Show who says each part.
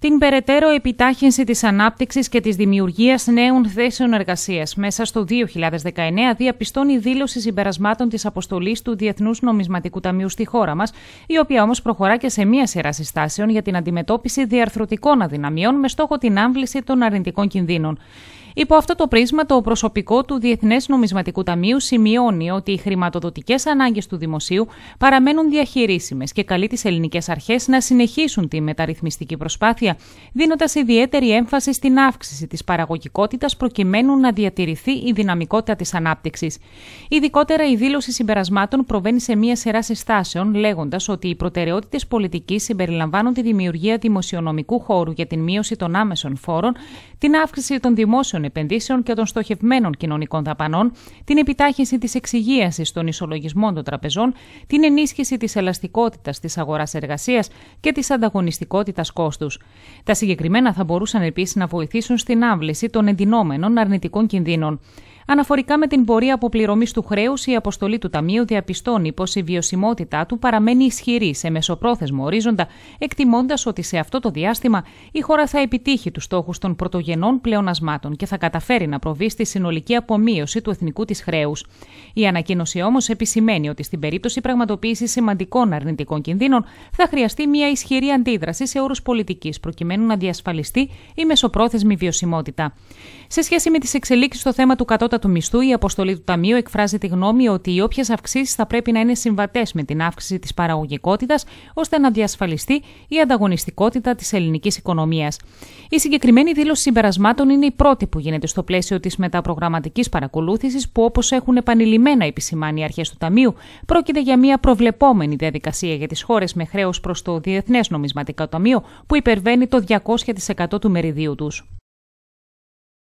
Speaker 1: την περαιτέρω επιτάχυνση της ανάπτυξης και της δημιουργίας νέων θέσεων εργασίας. Μέσα στο 2019 διαπιστώνει δήλωση συμπερασμάτων της αποστολής του Διεθνούς Νομισματικού Ταμείου στη χώρα μας, η οποία όμως προχωρά και σε μία σειρά συστάσεων για την αντιμετώπιση διαρθρωτικών αδυναμιών με στόχο την άμβληση των αρνητικών κινδύνων. Υπό αυτό το πρίσμα, το προσωπικό του Διεθνές Νομισματικού Ταμείου σημειώνει ότι οι χρηματοδοτικές ανάγκες του δημοσίου παραμένουν διαχειρίσιμες και καλεί τις ελληνικές αρχές να συνεχίσουν τη μεταρρυθμιστική προσπάθεια, δίνοντας ιδιαίτερη έμφαση στην αύξηση της παραγωγικότητας προκειμένου να διατηρηθεί η δυναμικότητα της ανάπτυξης. Ειδικότερα, η δήλωση συμπερασμάτων προβαίνει σε μία σειρά συστάσεων, λέγοντας ότι οι προτεραιότητες πολιτικής συμπεριλαμβάνουν τη δημιουργία δημοσιονομικού χώρου για την μείωση των άμεσων φόρων, την αύξηση των δημόσιων επενδύσεων και των στοχευμένων κοινωνικών δαπανών, την επιτάχυνση της εξυγίασης των ισολογισμών των τραπεζών, την ενίσχυση της ελαστικότητας της αγορά-εργασία και της ανταγωνιστικότητας κόστους. Τα συγκεκριμένα θα μπορούσαν επίσης να βοηθήσουν στην άμβληση των εντυνόμενων αρνητικών κινδύνων. Αναφορικά με την πορεία αποπληρωμής του χρέους, η αποστολή του Ταμείου διαπιστώνει πως η βιωσιμότητά του παραμένει ισχυρή σε μεσοπρόθεσμο ορίζοντα, εκτιμώντας ότι σε αυτό το διάστημα η χώρα θα επιτύχει τους στόχους των πρωτογενών πλεονασμάτων και θα καταφέρει να προβεί στη συνολική απομείωση του εθνικού της χρέους. Η ανακοίνωση όμως επισημαίνει ότι στην περίπτωση πραγματοποίησης σημαντικών αρνητικών κινδύνων θα χρειαστεί μια ισχυρή αντίδραση σε όρους πολιτικής, προκειμένου να διασφαλιστεί η μεσοπρόθεσμη βιωσιμότητα. Σε σχέση με τις εξελίξεις στο θέμα του κατώτατου μισθού, η αποστολή του Ταμείου εκφράζει τη γνώμη ότι οι όποιες αυξήσεις θα πρέπει να είναι συμβατές με την αύξηση της παραγωγικότητας, ώστε να διασφαλιστεί η ανταγωνιστικότητα της ελληνικής οικονομίας. Η συγκεκριμένη δήλωση συμπερασμάτων είναι η πρώτη που που γίνεται στο πλαίσιο της μεταπρογραμματικής παρακολούθησης, που όπως έχουν επανειλημμένα επισημάνει οι αρχές του Ταμείου, πρόκειται για μια προβλεπόμενη διαδικασία για τις χώρες με χρέος προς το Διεθνές Νομισματικό Ταμείο, που υπερβαίνει το 200% του μεριδίου τους.